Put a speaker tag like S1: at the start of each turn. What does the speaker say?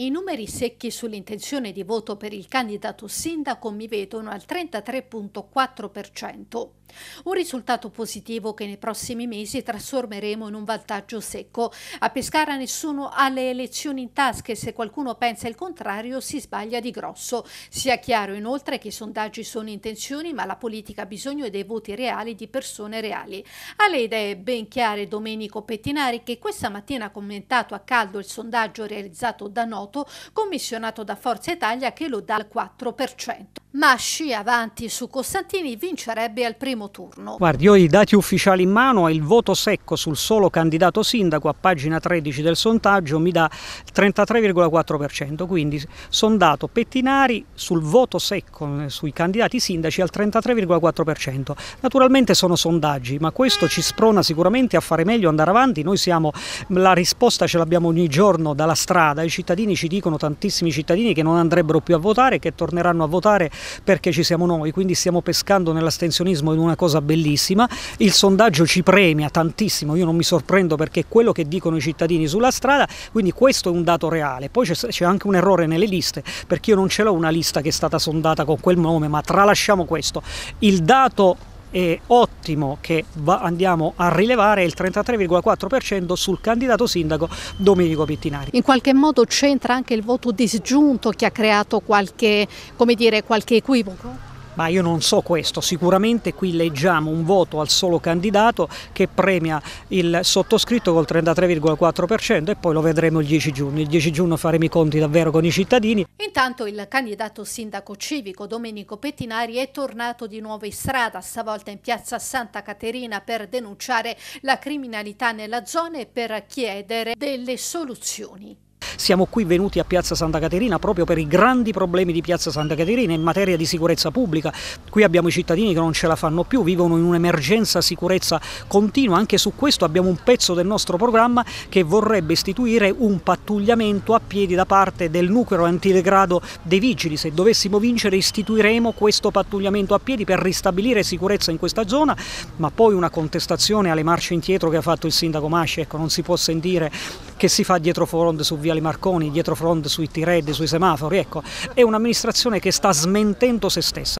S1: I numeri secchi sull'intenzione di voto per il candidato sindaco mi vedono al 33.4%. Un risultato positivo che nei prossimi mesi trasformeremo in un vantaggio secco. A Pescara nessuno ha le elezioni in tasca e se qualcuno pensa il contrario si sbaglia di grosso. Sia chiaro inoltre che i sondaggi sono intenzioni ma la politica ha bisogno dei voti reali di persone reali. Ha le idee ben chiare Domenico Pettinari che questa mattina ha commentato a caldo il sondaggio realizzato da Noto commissionato da Forza Italia che lo dà al 4%. Masci avanti su Costantini vincerebbe al primo turno.
S2: Guardi, io i dati ufficiali in mano il voto secco sul solo candidato sindaco a pagina 13 del sondaggio mi dà il 33,4%, quindi sondato Pettinari sul voto secco eh, sui candidati sindaci al 33,4%. Naturalmente sono sondaggi, ma questo ci sprona sicuramente a fare meglio, andare avanti. Noi siamo, la risposta ce l'abbiamo ogni giorno dalla strada, i cittadini ci dicono, tantissimi cittadini che non andrebbero più a votare, che torneranno a votare perché ci siamo noi, quindi stiamo pescando nell'astensionismo in una cosa bellissima, il sondaggio ci premia tantissimo, io non mi sorprendo perché è quello che dicono i cittadini sulla strada, quindi questo è un dato reale, poi c'è anche un errore nelle liste, perché io non ce l'ho una lista che è stata sondata con quel nome, ma tralasciamo questo, il dato eh, ottimo che va, andiamo a rilevare il 33,4% sul candidato sindaco Domenico Pittinari.
S1: In qualche modo c'entra anche il voto disgiunto che ha creato qualche, dire, qualche equivoco?
S2: Ma io non so questo, sicuramente qui leggiamo un voto al solo candidato che premia il sottoscritto col 33,4% e poi lo vedremo il 10 giugno. Il 10 giugno faremo i conti davvero con i cittadini.
S1: Intanto il candidato sindaco civico Domenico Pettinari è tornato di nuovo in strada, stavolta in piazza Santa Caterina per denunciare la criminalità nella zona e per chiedere delle soluzioni.
S2: Siamo qui venuti a Piazza Santa Caterina proprio per i grandi problemi di Piazza Santa Caterina in materia di sicurezza pubblica. Qui abbiamo i cittadini che non ce la fanno più, vivono in un'emergenza sicurezza continua. Anche su questo abbiamo un pezzo del nostro programma che vorrebbe istituire un pattugliamento a piedi da parte del nucleo antidegrado dei vigili. Se dovessimo vincere istituiremo questo pattugliamento a piedi per ristabilire sicurezza in questa zona, ma poi una contestazione alle marce indietro che ha fatto il sindaco Masci, ecco, non si può sentire che si fa dietro front su Viale Marconi, dietro front sui T-Red, sui semafori, ecco, è un'amministrazione che sta smentendo se stessa.